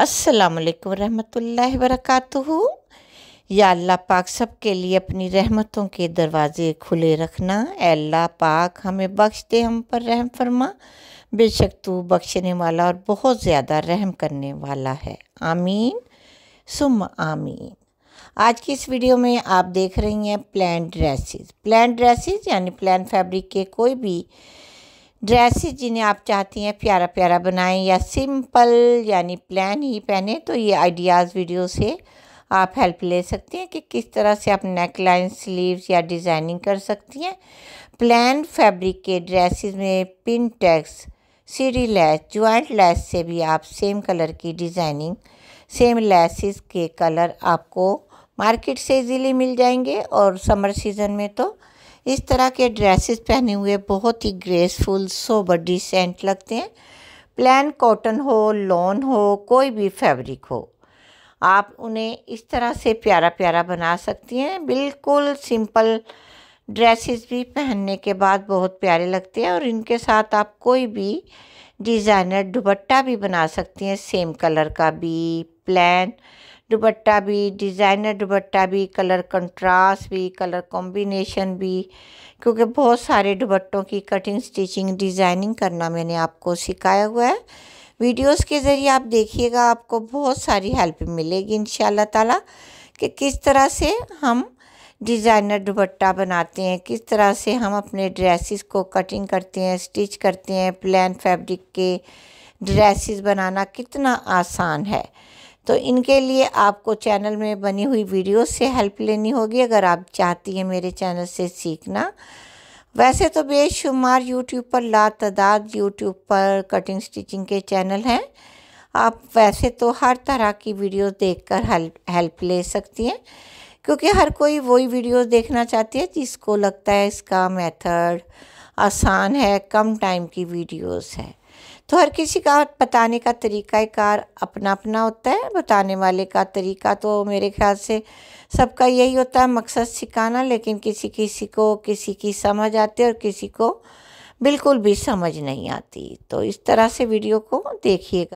असलकम रहमतुल्लाहि वरकatuहू या अल्लाह पाक सब के लिए अपनी रहमतों के दरवाज़े खुले रखना अल्लाह पाक हमें बख्श दे हम पर रहम फरमा बेशक तू बख्शने वाला और बहुत ज़्यादा रहम करने वाला है आमीन सुम आमीन आज की इस वीडियो में आप देख रही हैं प्लान ड्रेसेस प्लान ड्रेसेस यानी प्लान फैब्रिक के कोई भी ड्रेसेस जिन्हें आप चाहती हैं प्यारा प्यारा बनाएं या सिंपल यानी प्लान ही पहने तो ये आइडियाज़ वीडियो से आप हेल्प ले सकती हैं कि किस तरह से आप नेक लाइन स्लीव्स या डिज़ाइनिंग कर सकती हैं प्लान फैब्रिक के ड्रेसेस में पिन टैक्स सीढ़ी लैस ज्वाइंट लैस से भी आप सेम कलर की डिज़ाइनिंग सेम लैसेस के कलर आपको मार्केट से इजीली मिल जाएंगे और समर सीज़न में तो इस तरह के ड्रेसेस पहने हुए बहुत ही ग्रेसफुल सोबर डिसेंट लगते हैं प्लान कॉटन हो लॉन हो कोई भी फैब्रिक हो आप उन्हें इस तरह से प्यारा प्यारा बना सकती हैं बिल्कुल सिंपल ड्रेसेस भी पहनने के बाद बहुत प्यारे लगते हैं और इनके साथ आप कोई भी डिज़ाइनर दुपट्टा भी बना सकती हैं सेम कलर का भी प्लान दुपट्टा भी डिज़ाइनर दुपट्टा भी कलर कंट्रास्ट भी कलर कॉम्बिनेशन भी क्योंकि बहुत सारे दुपट्टों की कटिंग स्टिचिंग डिज़ाइनिंग करना मैंने आपको सिखाया हुआ है वीडियोस के ज़रिए आप देखिएगा आपको बहुत सारी हेल्प मिलेगी इन ताला कि किस तरह से हम डिज़ाइनर दुपट्टा बनाते हैं किस तरह से हम अपने ड्रेसिस को कटिंग करते हैं स्टिच करते हैं प्लान फैब्रिक के ड्रेसिस बनाना कितना आसान है तो इनके लिए आपको चैनल में बनी हुई वीडियो से हेल्प लेनी होगी अगर आप चाहती हैं मेरे चैनल से सीखना वैसे तो बेशुमार यूट्यूब पर ला तदाद यूट्यूब पर कटिंग स्टिचिंग के चैनल हैं आप वैसे तो हर तरह की वीडियो देखकर हेल्प हेल्प ले सकती हैं क्योंकि हर कोई वही वीडियो देखना चाहती है जिसको लगता है इसका मेथड आसान है कम टाइम की वीडियोस है तो हर किसी का बताने का तरीका कार अपना अपना होता है बताने वाले का तरीका तो मेरे ख्याल से सबका यही होता है मकसद सिखाना लेकिन किसी किसी को किसी की समझ आती है और किसी को बिल्कुल भी समझ नहीं आती तो इस तरह से वीडियो को देखिएगा